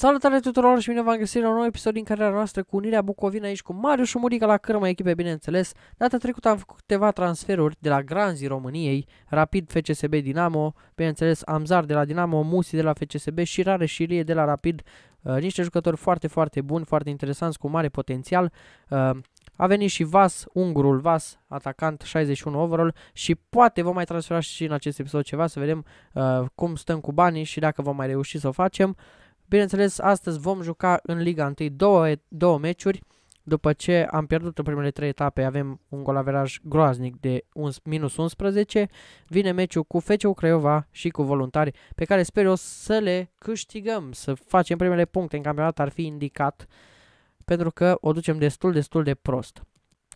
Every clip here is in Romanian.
Salutare tuturor și bine v-am găsit la un nou episod din cariera noastră cu Unirea Bucovina aici cu Mariu și Murica la cărma echipe, bineînțeles. Data trecută am făcut câteva transferuri de la Granzi României, Rapid FCSB Dinamo, bineînțeles Amzar de la Dinamo, Musi de la FCSB și Rare și Ilie de la Rapid. Uh, niște jucători foarte, foarte buni, foarte interesanți, cu mare potențial. Uh, a venit și Vas, ungurul Vas, atacant 61 overall și poate vom mai transfera și în acest episod ceva să vedem uh, cum stăm cu banii și dacă vom mai reuși să o facem. Uh, Bineînțeles, astăzi vom juca în Liga 1 două, două meciuri. După ce am pierdut în primele trei etape, avem un gol averaj groaznic de un, minus 11. Vine meciul cu FCU Craiova și cu voluntari, pe care sper eu să le câștigăm, să facem primele puncte în campionat, ar fi indicat, pentru că o ducem destul, destul de prost.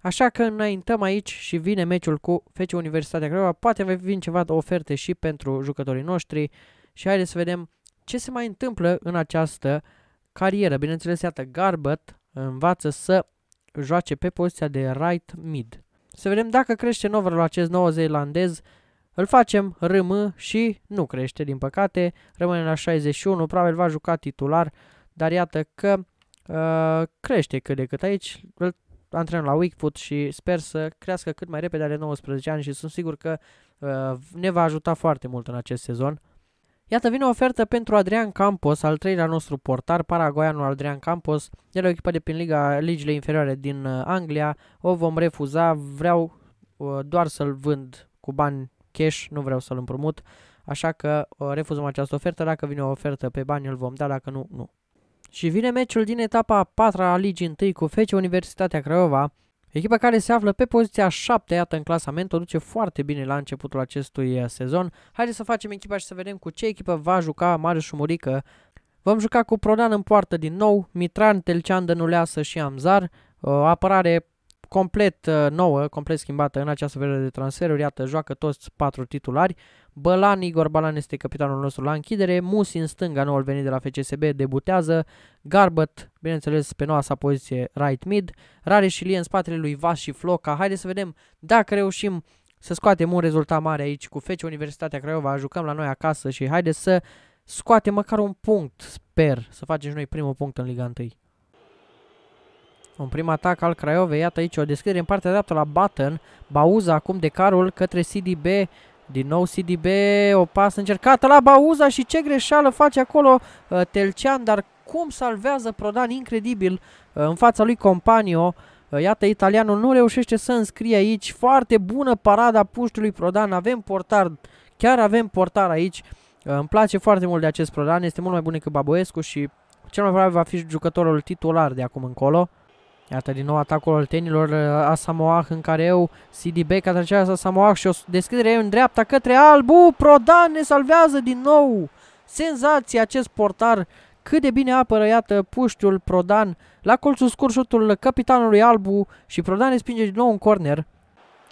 Așa că înaintăm aici și vine meciul cu FC Universitatea Craiova. Poate vin ceva de oferte și pentru jucătorii noștri și haideți să vedem ce se mai întâmplă în această carieră. Bineînțeles, iată, Garbutt învață să joace pe poziția de right mid. Să vedem dacă crește în overall acest nou zeilandez. Îl facem râm și nu crește, din păcate. Rămâne la 61, probabil va juca titular, dar iată că uh, crește cât de cât aici. Îl antrenăm la Wickfoot și sper să crească cât mai repede, are 19 ani și sunt sigur că uh, ne va ajuta foarte mult în acest sezon. Iată, vine o ofertă pentru Adrian Campos, al treilea nostru portar, paraguayanul Adrian Campos. El e o echipă de prin liga, ligile inferioare din uh, Anglia. O vom refuza, vreau uh, doar să-l vând cu bani cash, nu vreau să-l împrumut. Așa că uh, refuzăm această ofertă, dacă vine o ofertă pe bani îl vom da, dacă nu, nu. Și vine meciul din etapa a patra a ligii 1 cu Fece Universitatea Craiova. Echipa care se află pe poziția 7, iată, în clasament, o duce foarte bine la începutul acestui uh, sezon. Haideți să facem echipa și să vedem cu ce echipă va juca Marius Murică. Vom juca cu Prodan în poartă din nou, Mitran, Telcean, Dănuleasă și Amzar. Apărare complet uh, nouă, complet schimbată în această perioadă de transferuri. Iată, joacă toți patru titulari. Bălan, Igor Balan este capitanul nostru la închidere, Musi în stânga, noul venit de la FCSB, debutează, Garbăt, bineînțeles, pe noua sa poziție right mid, Rare și Lie în spatele lui Vas și Floca. Haideți să vedem dacă reușim să scoatem un rezultat mare aici cu Fece Universitatea Craiova, jucăm la noi acasă și haideți să scoatem măcar un punct, sper, să facem și noi primul punct în Liga 1. Un prim atac al Craiovei, iată aici o deschidere în partea dreaptă la Button, Bauza acum de carul către CDB, din nou CDB, o pasă încercată la Bauza și ce greșeală face acolo uh, Telcean, dar cum salvează Prodan incredibil uh, în fața lui Companio. Uh, iată, italianul nu reușește să înscrie aici. Foarte bună parada puștului Prodan. Avem portar, chiar avem portar aici. Uh, îmi place foarte mult de acest Prodan, este mult mai bun decât Baboescu și cel mai probabil va fi jucătorul titular de acum încolo. Iată din nou atacul oltenilor uh, a Samoah în care eu, CDB Beck atracea la Samoah și o deschidere în dreapta către Albu. Prodan ne salvează din nou. Senzație acest portar. Cât de bine apără, iată, puștiul Prodan. La colțul scurt șutul capitanului Albu și Prodan respinge din nou un corner.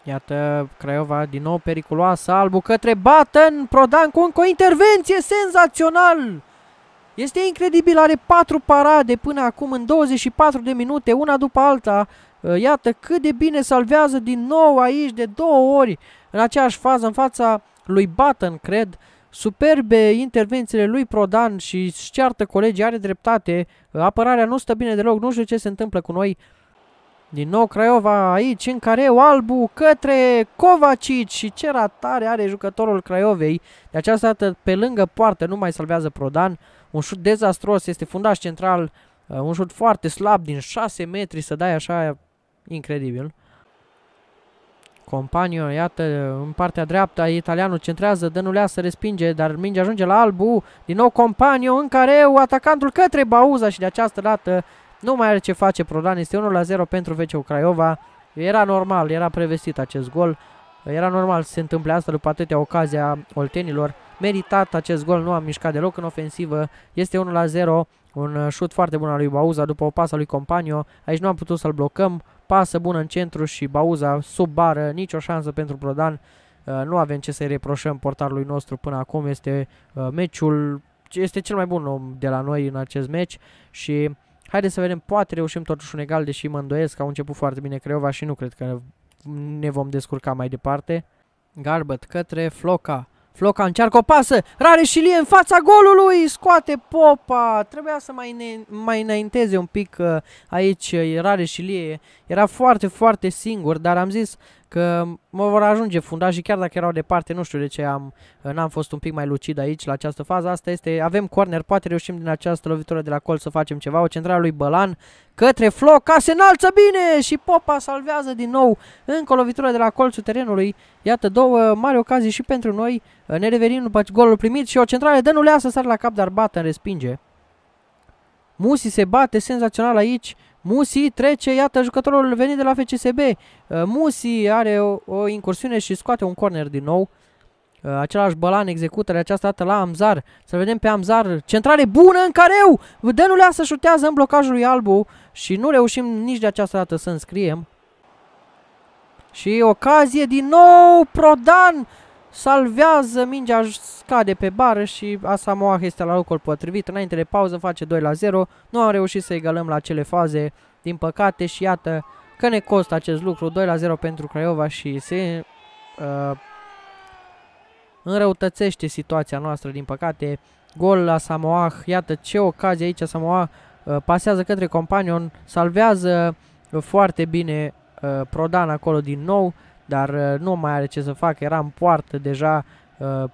Iată Craiova din nou periculoasă, Albu către Batten, Prodan cu încă o intervenție, senzațională. Este incredibil, are 4 parade până acum în 24 de minute, una după alta. Uh, iată cât de bine salvează din nou aici de două ori în aceeași fază în fața lui Button, cred. Superbe intervențiile lui Prodan și ceartă colegii, are dreptate. Uh, apărarea nu stă bine deloc, nu știu ce se întâmplă cu noi. Din nou Craiova aici, în careu, Albu către Covacici și ce ratare are jucătorul Craiovei. De această dată pe lângă poartă nu mai salvează Prodan. Un șut dezastros, este fundaș central, uh, un șut foarte slab din 6 metri să dai așa incredibil. Companio, iată, în partea dreaptă, italianul centrează, Dănulea să respinge, dar mingea ajunge la Albu. Uh, din nou Companio, în care atacantul către Bauza și de această dată nu mai are ce face Prodan. Este 1-0 pentru Veceu Craiova. Era normal, era prevestit acest gol. Era normal să se întâmple asta după atâtea ocazia oltenilor meritat acest gol, nu a mișcat deloc în ofensivă, este 1 la 0, un uh, șut foarte bun al lui Bauza după o pasă a lui Companio, aici nu am putut să-l blocăm, pasă bună în centru și Bauza sub bară, nicio șansă pentru Prodan, uh, nu avem ce să-i reproșăm portarului nostru până acum, este uh, meciul, este cel mai bun om de la noi în acest meci și haideți să vedem, poate reușim totuși un egal, deși mă îndoiesc, au început foarte bine Creova și nu cred că ne vom descurca mai departe. Garbăt către Floca. Floca încearcă o pasă, rare și Lie în fața golului, scoate popa, trebuia să mai, ne, mai înainteze un pic uh, aici, rare și Lie, era foarte, foarte singur, dar am zis că mă vor ajunge fundajii chiar dacă erau departe, nu știu de ce am, n-am fost un pic mai lucid aici la această fază, asta este, avem corner, poate reușim din această lovitură de la col să facem ceva, o centrală lui Bălan către Floc, ca se înalță bine și Popa salvează din nou încă o lovitură de la colțul terenului, iată două mari ocazii și pentru noi, ne revenim după golul primit și o centrală de dănuleasă sare la cap, dar bată în respinge. Musi se bate senzațional aici, Musi trece, iată, jucătorul venit de la FCSB. Uh, Musi are o, o incursiune și scoate un corner din nou. Uh, același bălan execută de această dată la Amzar. Să vedem pe Amzar. Centrare bună în careu! Dănulea să șutează în blocajul lui Albu și nu reușim nici de această dată să înscriem. Și ocazie din nou, Prodan salvează, mingea scade pe bară și Asamoah este la locul potrivit. Înainte de pauză face 2 la 0. Nu am reușit să egalăm la cele faze, din păcate, și iată că ne costă acest lucru. 2 la 0 pentru Craiova și se uh, înrăutățește situația noastră, din păcate. Gol la Samoah, iată ce ocazie aici Samoah uh, pasează către companion, salvează uh, foarte bine uh, Prodan acolo din nou dar uh, nu mai are ce să facă, era în poartă deja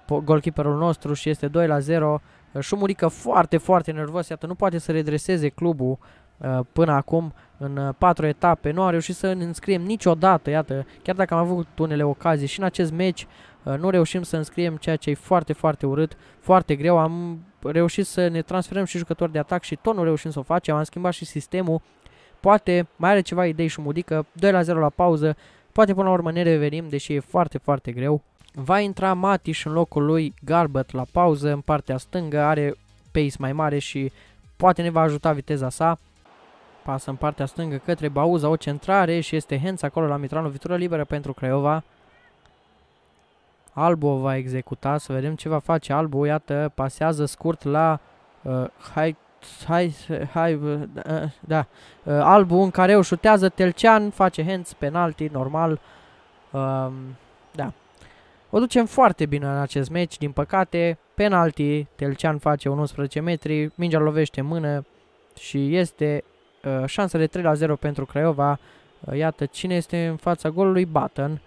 uh, golkeeperul nostru și este 2 la 0. Uh, Șumurică foarte, foarte nervos, iată, nu poate să redreseze clubul uh, până acum în uh, patru etape. Nu a reușit să ne înscriem niciodată, iată, chiar dacă am avut unele ocazii și în acest meci uh, nu reușim să înscriem ceea ce e foarte, foarte urât, foarte greu. Am reușit să ne transferăm și jucători de atac și tot nu reușim să o facem. Am schimbat și sistemul. Poate mai are ceva idei și mudică. 2 la 0 la pauză. Poate până la urmă ne revenim, deși e foarte, foarte greu. Va intra Matiș în locul lui Garbăt la pauză în partea stângă, are pace mai mare și poate ne va ajuta viteza sa. Pasă în partea stângă către Bauza, o centrare și este Hens acolo la Mitranu, vitură liberă pentru Craiova. Albo va executa, să vedem ce va face Albo, iată, pasează scurt la uh, hai, hai, da, ă, da. Ă, Albu în care eu șutează, Telcean face hands, penalti, normal, um, da. O ducem foarte bine în acest meci, din păcate, penalti, Telcean face 11 metri, mingea lovește mână și este uh, ă, șansa de 3 la 0 pentru Craiova. Uh, iată cine este în fața golului, Button,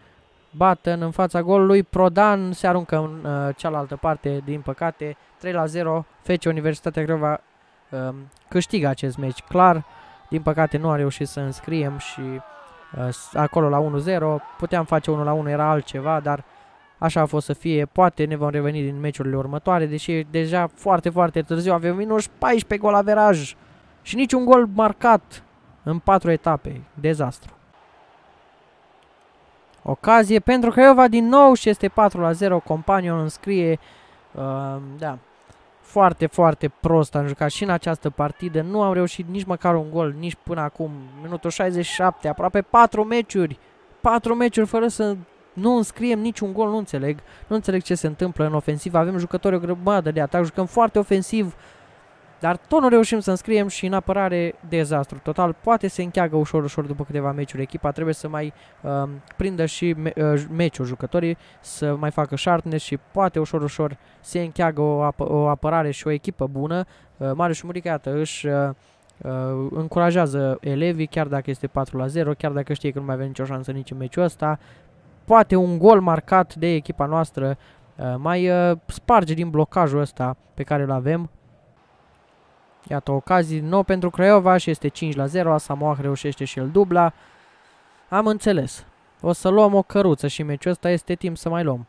Button în fața golului, Prodan se aruncă în uh, cealaltă parte, din păcate, 3 la 0, Fece Universitatea Craiova Ehm, câștigă acest meci clar. Din păcate nu a reușit să înscriem și eh, acolo la 1-0. Puteam face 1-1, era altceva, dar așa a fost să fie. Poate ne vom reveni din meciurile următoare, deși deja foarte, foarte târziu avem minus 14 gol averaj și niciun gol marcat în patru etape. Dezastru. Ocazie pentru Craiova din nou și este 4 la 0. Companion înscrie, uh, da, foarte, foarte prost am jucat și în această partidă. Nu am reușit nici măcar un gol, nici până acum. Minutul 67, aproape 4 meciuri. 4 meciuri fără să nu înscriem niciun gol, nu înțeleg. Nu înțeleg ce se întâmplă în ofensiv. Avem jucători o grămadă de atac, jucăm foarte ofensiv. Dar tot nu reușim să înscriem și în apărare dezastru total. Poate se încheagă ușor, ușor după câteva meciuri. Echipa trebuie să mai uh, prindă și me uh, meciuri jucătorii, să mai facă sharpness și poate ușor, ușor se încheagă o, ap o apărare și o echipă bună. Uh, Marius Murica, iată, își... Uh, Uh, încurajează elevii, chiar dacă este 4 la 0, chiar dacă știe că nu mai avem nicio șansă nici în meciul ăsta. Poate un gol marcat de echipa noastră uh, mai uh, sparge din blocajul ăsta pe care îl avem, Iată, ocazie nou pentru Craiova și este 5 la 0. Asamoah reușește și el dubla. Am înțeles. O să luăm o căruță și meciul ăsta este timp să mai luăm.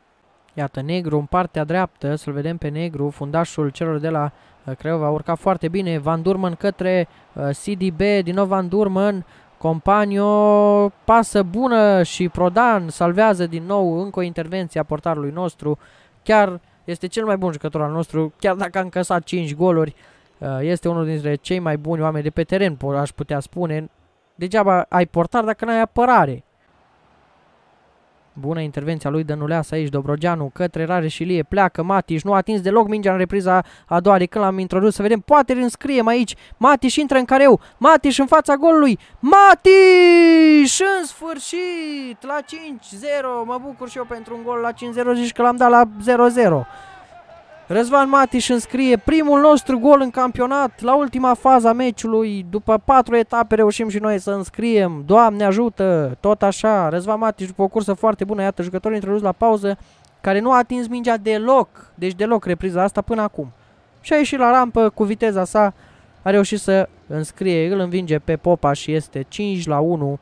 Iată, negru în partea dreaptă, să-l vedem pe negru, fundașul celor de la uh, Craiova a urcat foarte bine. Van Durman către uh, CDB, din nou Van Durman, Companio, pasă bună și Prodan salvează din nou încă o intervenție a portarului nostru. Chiar este cel mai bun jucător al nostru, chiar dacă a încăsat 5 goluri. Uh, este unul dintre cei mai buni oameni de pe teren, aș putea spune. Degeaba ai portar dacă n-ai apărare. Bună intervenția lui Dănuleas aici, Dobrogeanu, către Rare și Lie, pleacă, Matiș, nu a atins deloc mingea în repriza a doua de când l-am introdus, să vedem, poate înscriem aici, Matiș intră în careu, Matiș în fața golului, Matiș, în sfârșit, la 5-0, mă bucur și eu pentru un gol la 5-0, zici că l-am dat la 0-0. Răzvan Matiș înscrie primul nostru gol în campionat la ultima fază a meciului. După patru etape reușim și noi să înscriem. Doamne ajută! Tot așa, Răzvan Matiș după o cursă foarte bună, iată jucătorul introdus la pauză, care nu a atins mingea deloc, deci deloc repriza asta până acum. Și a ieșit la rampă cu viteza sa, a reușit să înscrie, îl învinge pe Popa și este 5 la 1.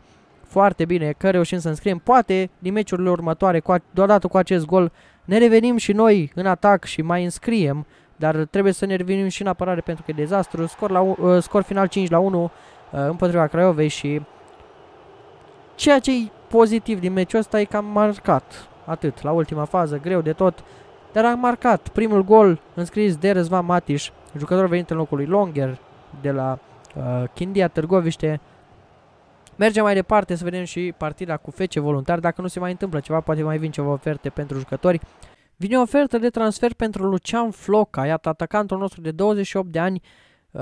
Foarte bine că reușim să înscriem, poate din meciurile următoare, cu, deodată cu acest gol, ne revenim și noi în atac și mai înscriem, dar trebuie să ne revenim și în apărare pentru că e dezastru. Scor, la, uh, scor final 5 la 1 uh, împotriva Craiovei și ceea ce e pozitiv din meciul ăsta e că am marcat atât la ultima fază, greu de tot, dar am marcat primul gol înscris de Răzvan Matiș, jucător venit în locul lui Longer de la uh, Chindia Târgoviște Mergem mai departe să vedem și partida cu fece voluntar. Dacă nu se mai întâmplă ceva, poate mai vin ceva oferte pentru jucători. Vine o ofertă de transfer pentru Lucian Floca, iată atacantul nostru de 28 de ani, uh,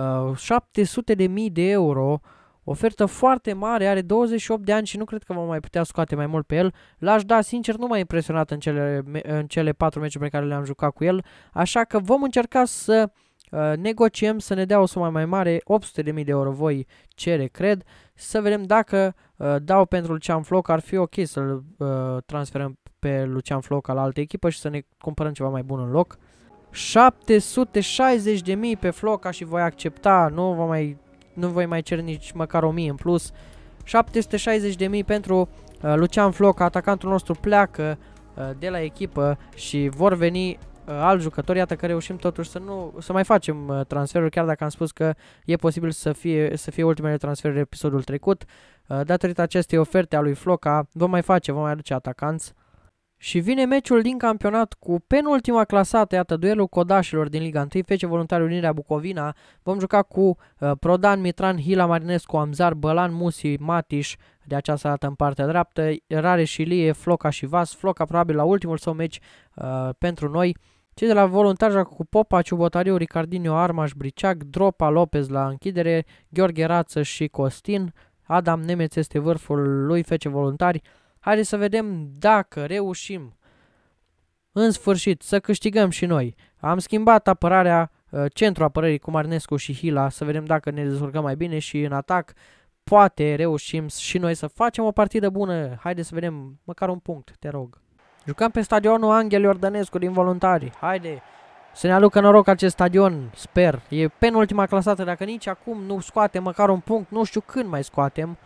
de 700.000 de euro, ofertă foarte mare, are 28 de ani și nu cred că vom mai putea scoate mai mult pe el. L-aș da, sincer, nu m-a impresionat în cele, în cele 4 meciuri pe care le-am jucat cu el, așa că vom încerca să uh, Uh, negociem să ne dea o sumă mai mare, 800.000 de euro voi cere, cred, să vedem dacă uh, dau pentru Lucian Floca ar fi ok să-l uh, transferăm pe Lucian Floca la altă echipă și să ne cumpărăm ceva mai bun în loc. 760.000 pe Floca și voi accepta, nu, vă mai, nu voi mai cer nici măcar 1000 în plus. 760.000 pentru uh, Lucian Floca, atacantul nostru pleacă uh, de la echipă și vor veni Uh, alt jucător, iată că reușim totuși să nu să mai facem uh, transferuri, chiar dacă am spus că e posibil să fie, să fie ultimele transferuri episodul trecut. Uh, datorită acestei oferte a lui Floca, vom mai face, vom mai aduce atacanți. Și vine meciul din campionat cu penultima clasată, iată, duelul codașilor din Liga 1, Fece Voluntari Unirea Bucovina. Vom juca cu uh, Prodan, Mitran, Hila, Marinescu, Amzar, Bălan, Musi, Matiș, de această dată în partea dreaptă, Rare și Lie, Floca și Vas. Floca probabil la ultimul său meci uh, pentru noi. Cei de la joacă cu Popa, Ciubotariu, Ricardinio, Armaș, Briceac, Dropa, Lopez la închidere, Gheorghe Rață și Costin. Adam Nemeț este vârful lui Fece Voluntari. Haideți să vedem dacă reușim în sfârșit să câștigăm și noi. Am schimbat apărarea, uh, centru apărării cu Marnescu și Hila, să vedem dacă ne descurcăm mai bine și în atac poate reușim și noi să facem o partidă bună. Haideți să vedem măcar un punct, te rog. Jucăm pe stadionul Anghel Iordănescu din voluntari. Haide! Să ne aducă noroc acest stadion, sper. E penultima clasată, dacă nici acum nu scoatem măcar un punct, nu știu când mai scoatem.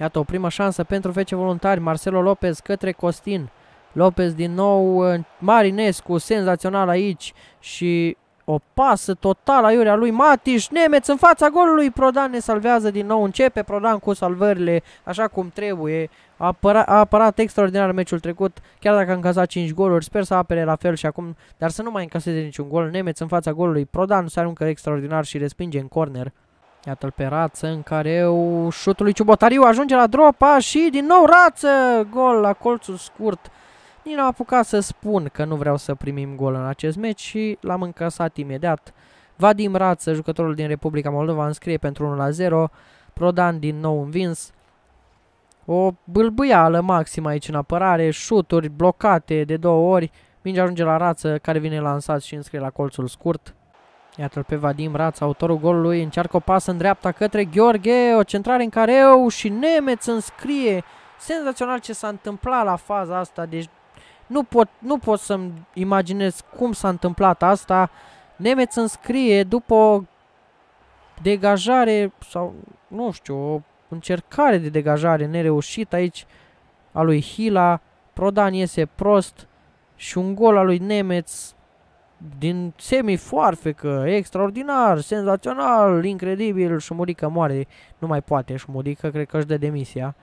Iată o primă șansă pentru fece voluntari, Marcelo Lopez către Costin. Lopez din nou, uh, Marinescu, senzațional aici și o pasă totală aiurea lui Matiș, Nemeț în fața golului, Prodan ne salvează din nou, începe Prodan cu salvările așa cum trebuie. A, apăra, a apărat extraordinar meciul trecut, chiar dacă a încasat 5 goluri, sper să apere la fel și acum, dar să nu mai încaseze niciun gol. Nemeț în fața golului, Prodan se aruncă extraordinar și respinge în corner. Iată-l pe Rață în care șutul lui Ciubotariu ajunge la dropa și din nou Rață, gol la colțul scurt nici n-am apucat să spun că nu vreau să primim gol în acest meci și l-am încasat imediat. Vadim Rață, jucătorul din Republica Moldova, înscrie pentru 1-0, Prodan din nou învins. O bâlbâială maximă aici în apărare, șuturi blocate de două ori, mingea ajunge la Rață care vine lansat și înscrie la colțul scurt. Iată-l pe Vadim Raț, autorul golului, încearcă o pasă în dreapta către Gheorghe, o centrare în care eu și Nemeț înscrie. Senzațional ce s-a întâmplat la faza asta, deci nu pot, nu pot să-mi imaginez cum s-a întâmplat asta. Nemeț înscrie după o degajare sau, nu știu, o încercare de degajare nereușită aici a lui Hila. Prodan iese prost și un gol al lui Nemeț din semifoarfecă, extraordinar, senzațional, incredibil, Șumurică moare, nu mai poate Șumurică, cred că își dă demisia.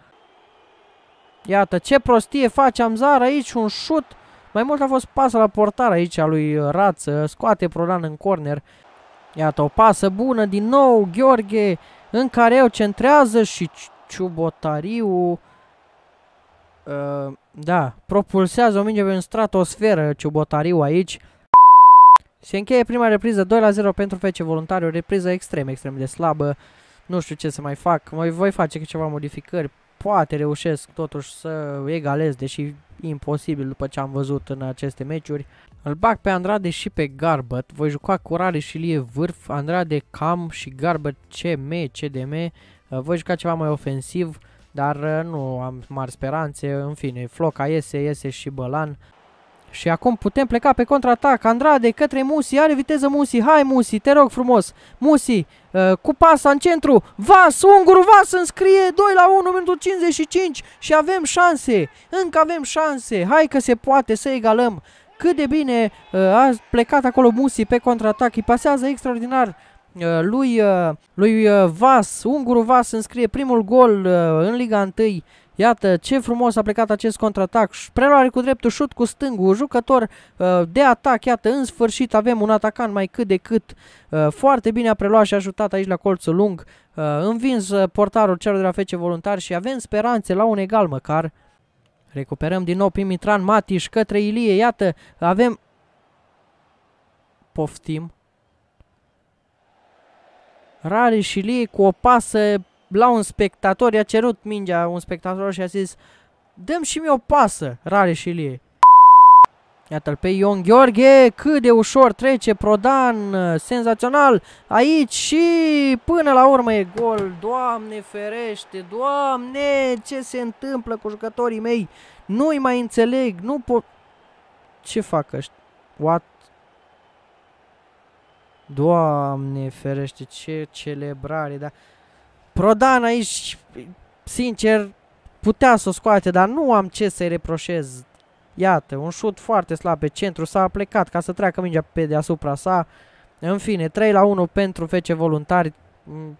Iată, ce prostie face Amzar aici, un șut. Mai mult a fost pasă la portar aici a lui Rață, uh, scoate Prodan în corner. Iată, o pasă bună din nou, Gheorghe, în care eu centrează și Ciubotariu. Uh, da, propulsează o minge pe în stratosferă Ciubotariu aici. Se încheie prima repriză 2 la 0 pentru fece Voluntari, o repriză extrem, extrem de slabă. Nu știu ce să mai fac, voi face ceva modificări poate reușesc totuși să egalez, deși imposibil după ce am văzut în aceste meciuri. Îl bag pe Andrade și pe Garbăt, voi juca cu Rare și Lie vârf, Andrade cam și Garbăt CM, CDM, uh, voi juca ceva mai ofensiv, dar uh, nu am mari speranțe, în fine, Floca iese, iese și Bălan. Și acum putem pleca pe contraatac. Andrade către Musi, are viteză Musi. Hai Musi, te rog frumos. Musi, uh, cu pasa în centru. Vas, Unguru Vas înscrie 2 la 1, minutul 55 și avem șanse. Încă avem șanse. Hai că se poate să egalăm. Cât de bine uh, a plecat acolo Musi pe contraatac. Îi pasează extraordinar uh, lui, uh, lui uh, Vas, Unguru Vas înscrie primul gol în Liga 1 Iată ce frumos a plecat acest contraatac. Preluare cu dreptul, șut cu stângul, jucător uh, de atac. Iată, în sfârșit avem un atacant mai cât de cât. Uh, foarte bine a preluat și a ajutat aici la colțul lung. Uh, învins uh, portarul celor de la Fece Voluntar și avem speranțe la un egal măcar. Recuperăm din nou Pimitran Matiș către Ilie. Iată, avem... Poftim. Rare și Ilie cu o pasă la un spectator, i-a cerut mingea un spectator și a zis Dăm și mie o pasă, rare și lie. Iată-l pe Ion Gheorghe, cât de ușor trece Prodan, senzațional aici și până la urmă e gol. Doamne ferește, doamne, ce se întâmplă cu jucătorii mei? Nu-i mai înțeleg, nu pot... Ce fac ăștia? What? Doamne ferește, ce celebrare, dar... Prodan aici, sincer, putea să o scoate, dar nu am ce să-i reproșez. Iată, un șut foarte slab pe centru, s-a plecat ca să treacă mingea pe deasupra sa. În fine, 3 la 1 pentru fece voluntari. Mm,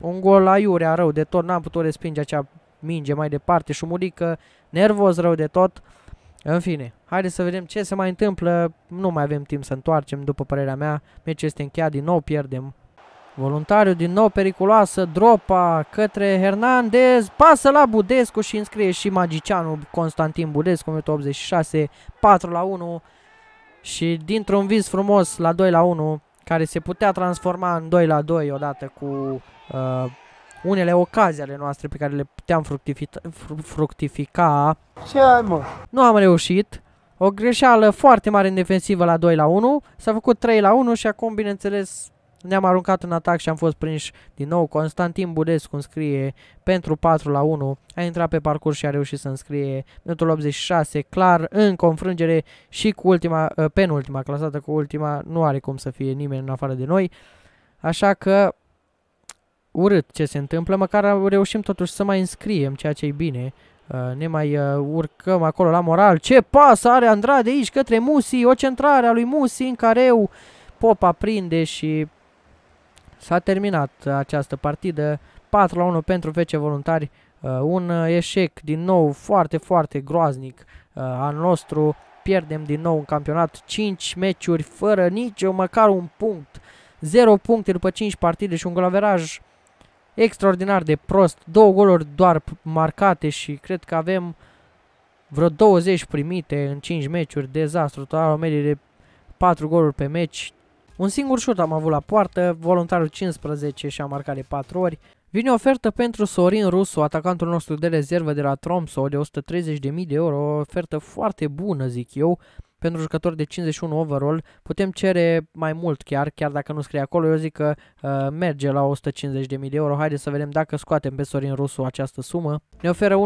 un gol la Iurea, rău de tot, n-am putut respinge acea minge mai departe. și Murică, nervos rău de tot. În fine, haideți să vedem ce se mai întâmplă. Nu mai avem timp să întoarcem, după părerea mea. Meciul este încheiat, din nou pierdem Voluntariu din nou periculoasă, dropa către Hernandez, pasă la Budescu și înscrie și magicianul Constantin Budescu, minutul 86, 4 la 1 și dintr-un vis frumos la 2 la 1, care se putea transforma în 2 la 2 odată cu uh, unele ocazii ale noastre pe care le puteam fructifica. Ce ai, mă? Nu am reușit. O greșeală foarte mare în defensivă la 2 la 1, s-a făcut 3 la 1 și acum, bineînțeles, ne-am aruncat în atac și am fost prinși din nou. Constantin Budescu înscrie pentru 4 la 1. A intrat pe parcurs și a reușit să înscrie minutul 86, clar în confrângere și cu ultima, ă, penultima clasată cu ultima. Nu are cum să fie nimeni în afară de noi. Așa că urât ce se întâmplă, măcar reușim totuși să mai înscriem, ceea ce e bine. Ă, ne mai ă, urcăm acolo la moral. Ce pas are Andrade aici către Musi, o centrare a lui Musi în care eu Popa prinde și S-a terminat această partidă 4 la 1 pentru FC Voluntari. Uh, un uh, eșec din nou foarte, foarte groaznic uh, al nostru. Pierdem din nou în campionat 5 meciuri fără o măcar un punct. 0 puncte după 5 partide și un golaveraj extraordinar de prost. Două goluri doar marcate și cred că avem vreo 20 primite în 5 meciuri. Dezastru total, o medie de 4 goluri pe meci. Un singur șut am avut la poartă, voluntarul 15 și a marcat de 4 ori. Vine ofertă pentru Sorin Rusu, atacantul nostru de rezervă de la Tromso de 130.000 de euro, o ofertă foarte bună zic eu, pentru jucător de 51 overall, putem cere mai mult chiar, chiar dacă nu scrie acolo, eu zic că uh, merge la 150.000 de euro, haideți să vedem dacă scoatem pe Sorin Rusu această sumă. Ne oferă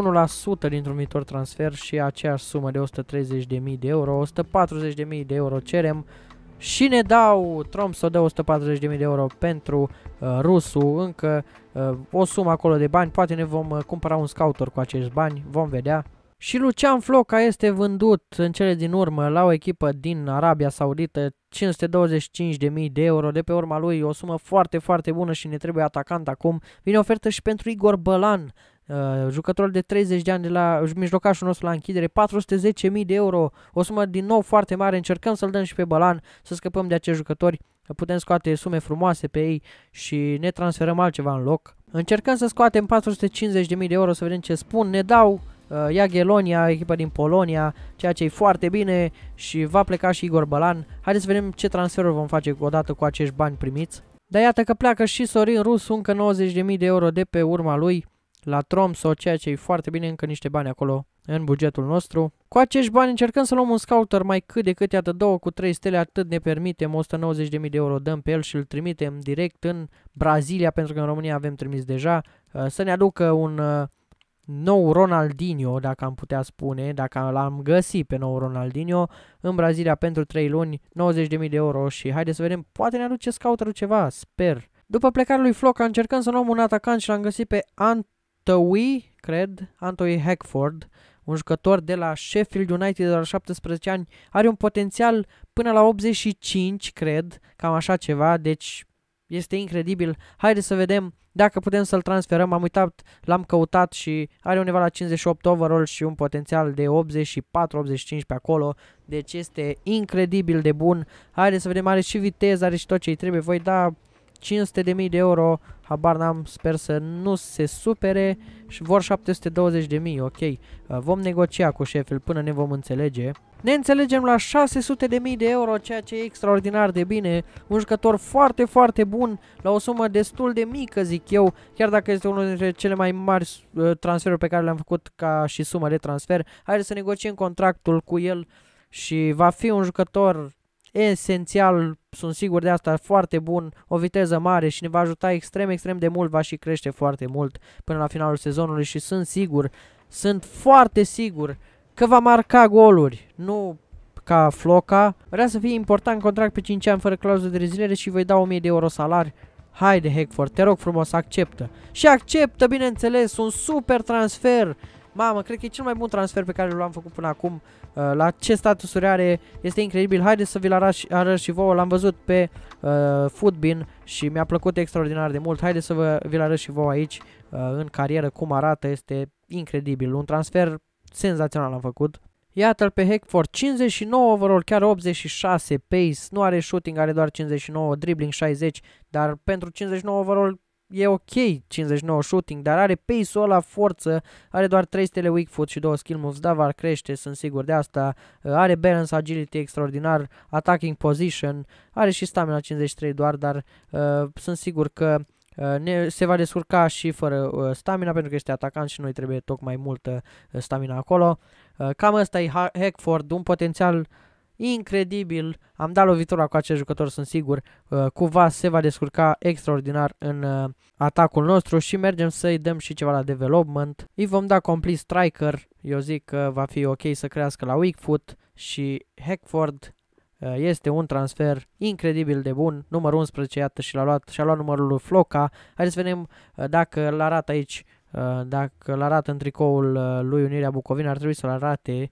1% dintr-un viitor transfer și aceeași sumă de 130.000 de euro, 140.000 de euro cerem, și ne dau, Tromso dea 140.000 de euro pentru uh, Rusu, încă uh, o sumă acolo de bani, poate ne vom uh, cumpăra un scouter cu acești bani, vom vedea. Și Lucian Floca este vândut în cele din urmă la o echipă din Arabia Saudită, 525.000 de euro, de pe urma lui o sumă foarte, foarte bună și ne trebuie atacant acum. Vine ofertă și pentru Igor Bălan Uh, de 30 de ani de la mijlocașul nostru la închidere, 410.000 de euro, o sumă din nou foarte mare, încercăm să-l dăm și pe Balan, să scăpăm de acești jucători, putem scoate sume frumoase pe ei și ne transferăm altceva în loc. Încercăm să scoatem 450.000 de euro să vedem ce spun, ne dau uh, Jagiellonia, echipa din Polonia, ceea ce e foarte bine și va pleca și Igor Balan. Haideți să vedem ce transferuri vom face odată cu acești bani primiți. Dar iată că pleacă și Sorin Rus, încă 90.000 de euro de pe urma lui la Tromso, ceea ce e foarte bine, încă niște bani acolo în bugetul nostru. Cu acești bani încercăm să luăm un scouter mai cât de cât, iată, două cu trei stele, atât ne permitem, 190.000 de euro dăm pe el și îl trimitem direct în Brazilia, pentru că în România avem trimis deja, uh, să ne aducă un uh, nou Ronaldinho, dacă am putea spune, dacă l-am găsit pe nou Ronaldinho, în Brazilia pentru 3 luni, 90.000 de euro și haideți să vedem, poate ne aduce scouterul ceva, sper. După plecarea lui Floca încercăm să luăm un atacant și l-am găsit pe Ant Towie, cred, Anthony Hackford, un jucător de la Sheffield United de la 17 ani, are un potențial până la 85, cred, cam așa ceva, deci este incredibil. Haideți să vedem dacă putem să-l transferăm. Am uitat, l-am căutat și are undeva la 58 overall și un potențial de 84-85 pe acolo. Deci este incredibil de bun. Haideți să vedem, are și viteză, are și tot ce îi trebuie. Voi da 500.000 de euro, habar n-am, sper să nu se supere și vor 720.000, ok. Uh, vom negocia cu șeful până ne vom înțelege. Ne înțelegem la 600.000 de euro, ceea ce e extraordinar de bine. Un jucător foarte, foarte bun, la o sumă destul de mică, zic eu, chiar dacă este unul dintre cele mai mari uh, transferuri pe care le-am făcut ca și sumă de transfer. Haideți să negociem contractul cu el și va fi un jucător esențial, sunt sigur de asta, foarte bun, o viteză mare și ne va ajuta extrem, extrem de mult, va și crește foarte mult până la finalul sezonului și sunt sigur, sunt foarte sigur că va marca goluri, nu ca Floca. Vrea să fie important contract pe 5 ani fără clauză de reziliere și voi da 1000 de euro salari. Haide, Hackford, te rog frumos, acceptă. Și acceptă, bineînțeles, un super transfer. Mamă, cred că e cel mai bun transfer pe care l-am făcut până acum Uh, la ce statusuri are, este incredibil. Haideți să vi-l arăt, arăt și vouă, l-am văzut pe uh, Footbin și mi-a plăcut extraordinar de mult. Haideți să vă, vi-l arăt și vouă aici uh, în carieră cum arată, este incredibil. Un transfer senzațional am făcut. Iată-l pe Hackford, 59 overall, chiar 86 pace, nu are shooting, are doar 59, dribbling 60, dar pentru 59 overall e ok 59 shooting, dar are pace-ul ăla, forță, are doar 3 stele weak foot și 2 skill moves, da, va crește, sunt sigur de asta, uh, are balance, agility extraordinar, attacking position, are și stamina 53 doar, dar uh, sunt sigur că uh, ne, se va descurca și fără uh, stamina pentru că este atacant și noi trebuie tocmai multă uh, stamina acolo. Uh, cam ăsta e Hackford, un potențial uh, incredibil. Am dat lovitura cu acest jucător, sunt sigur. Uh, Cuva se va descurca extraordinar în uh, atacul nostru și mergem să-i dăm și ceva la development. Îi vom da complet striker. Eu zic că va fi ok să crească la weak foot și Hackford uh, este un transfer incredibil de bun, numărul 11, iată, și l-a luat, și-a luat numărul lui Floca. Hai să vedem dacă l arată aici, dacă l arată în tricoul lui Unirea Bucovina, ar trebui să-l arate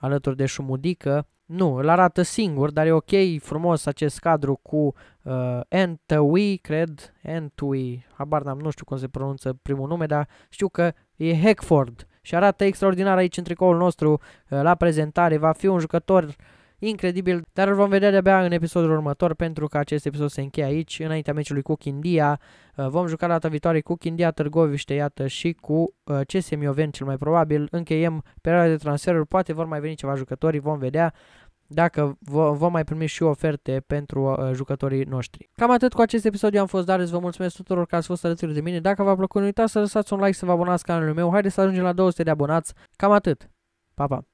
alături de Șumudică. Nu, îl arată singur, dar e ok, frumos acest cadru cu uh, Entui, cred, Entui, habar n-am, nu știu cum se pronunță primul nume, dar știu că e Heckford și arată extraordinar aici în tricoul nostru uh, la prezentare. Va fi un jucător uh, incredibil, dar îl vom vedea de-abia în episodul următor pentru că acest episod se încheie aici, înaintea meciului cu Chindia. Uh, vom juca data viitoare cu Chindia Târgoviște, iată, și cu uh, CS Mioven cel mai probabil. Încheiem perioada de transferuri, poate vor mai veni ceva jucători, vom vedea dacă vom mai primi și oferte pentru uh, jucătorii noștri. Cam atât cu acest episod, eu am fost Darius, vă mulțumesc tuturor că ați fost alături de mine. Dacă v-a plăcut, nu uitați să lăsați un like, să vă abonați canalul meu. Haideți să ajungem la 200 de abonați. Cam atât. Pa, pa!